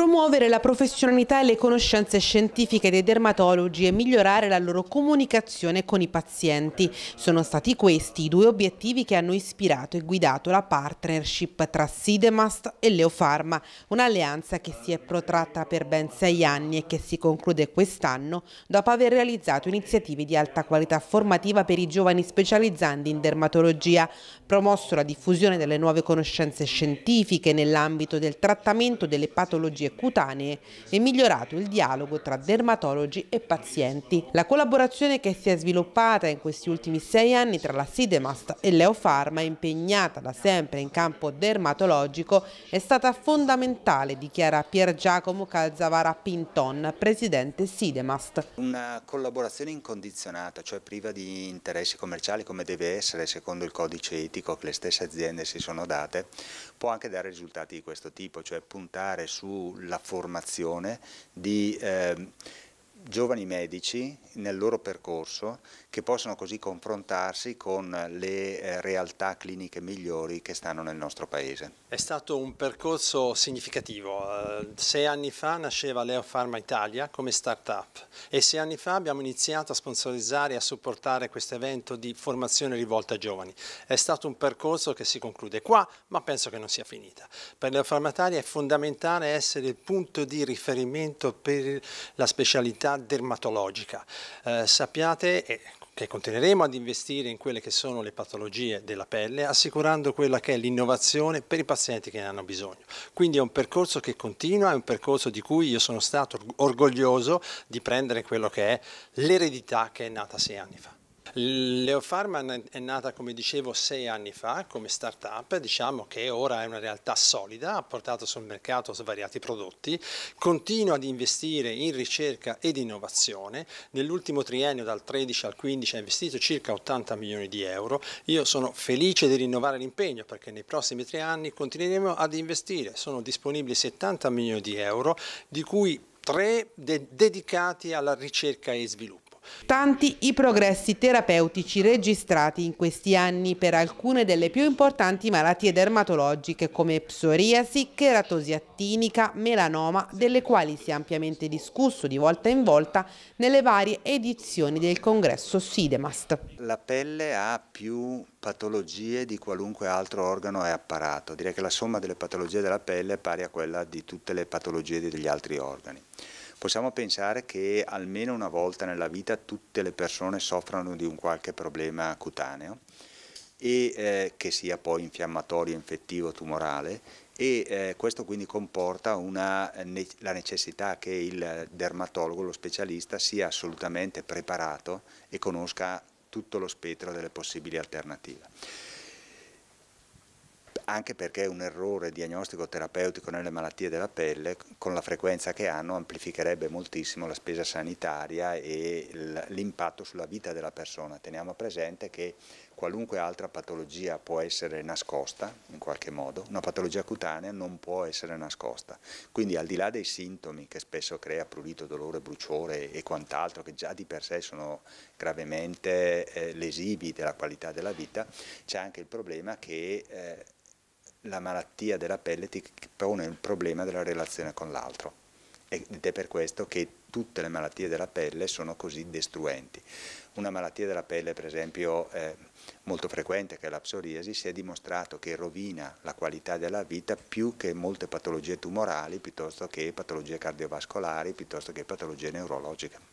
promuovere la professionalità e le conoscenze scientifiche dei dermatologi e migliorare la loro comunicazione con i pazienti. Sono stati questi i due obiettivi che hanno ispirato e guidato la partnership tra Sidemast e Leofarma, un'alleanza che si è protratta per ben sei anni e che si conclude quest'anno dopo aver realizzato iniziative di alta qualità formativa per i giovani specializzanti in dermatologia, promosso la diffusione delle nuove conoscenze scientifiche nell'ambito del trattamento delle patologie cutanee e migliorato il dialogo tra dermatologi e pazienti. La collaborazione che si è sviluppata in questi ultimi sei anni tra la Sidemast e Leofarma, impegnata da sempre in campo dermatologico, è stata fondamentale, dichiara Pier Giacomo Calzavara Pinton, presidente Sidemast. Una collaborazione incondizionata, cioè priva di interessi commerciali come deve essere secondo il codice etico che le stesse aziende si sono date, può anche dare risultati di questo tipo, cioè puntare su la formazione, di eh, giovani medici nel loro percorso che possono così confrontarsi con le eh, realtà cliniche migliori che stanno nel nostro paese. È stato un percorso significativo. Eh, sei anni fa nasceva Leo Pharma Italia come start-up e sei anni fa abbiamo iniziato a sponsorizzare e a supportare questo evento di formazione rivolta ai giovani. È stato un percorso che si conclude qua, ma penso che non sia finita. Per Leo Pharma Italia è fondamentale essere il punto di riferimento per la specialità dermatologica. Eh, sappiate eh, che continueremo ad investire in quelle che sono le patologie della pelle, assicurando quella che è l'innovazione per i pazienti che ne hanno bisogno. Quindi è un percorso che continua, è un percorso di cui io sono stato orgoglioso di prendere quello che è l'eredità che è nata sei anni fa. Leopharma è nata, come dicevo, sei anni fa come start-up, diciamo che ora è una realtà solida, ha portato sul mercato svariati prodotti, continua ad investire in ricerca ed innovazione, nell'ultimo triennio dal 13 al 15 ha investito circa 80 milioni di euro, io sono felice di rinnovare l'impegno perché nei prossimi tre anni continueremo ad investire, sono disponibili 70 milioni di euro, di cui tre de dedicati alla ricerca e sviluppo. Tanti i progressi terapeutici registrati in questi anni per alcune delle più importanti malattie dermatologiche come psoriasi, cheratosi attinica, melanoma, delle quali si è ampiamente discusso di volta in volta nelle varie edizioni del congresso SIDEMAST. La pelle ha più patologie di qualunque altro organo e apparato. Direi che la somma delle patologie della pelle è pari a quella di tutte le patologie degli altri organi possiamo pensare che almeno una volta nella vita tutte le persone soffrano di un qualche problema cutaneo e eh, che sia poi infiammatorio, infettivo, tumorale e eh, questo quindi comporta una, eh, ne la necessità che il dermatologo, lo specialista, sia assolutamente preparato e conosca tutto lo spettro delle possibili alternative anche perché un errore diagnostico terapeutico nelle malattie della pelle, con la frequenza che hanno, amplificherebbe moltissimo la spesa sanitaria e l'impatto sulla vita della persona. Teniamo presente che qualunque altra patologia può essere nascosta in qualche modo, una patologia cutanea non può essere nascosta, quindi al di là dei sintomi che spesso crea prurito, dolore, bruciore e quant'altro che già di per sé sono gravemente eh, lesivi della qualità della vita, c'è anche il problema che eh, la malattia della pelle ti pone il problema della relazione con l'altro ed è per questo che tutte le malattie della pelle sono così destruenti. Una malattia della pelle per esempio eh, molto frequente che è la psoriasi si è dimostrato che rovina la qualità della vita più che molte patologie tumorali piuttosto che patologie cardiovascolari piuttosto che patologie neurologiche.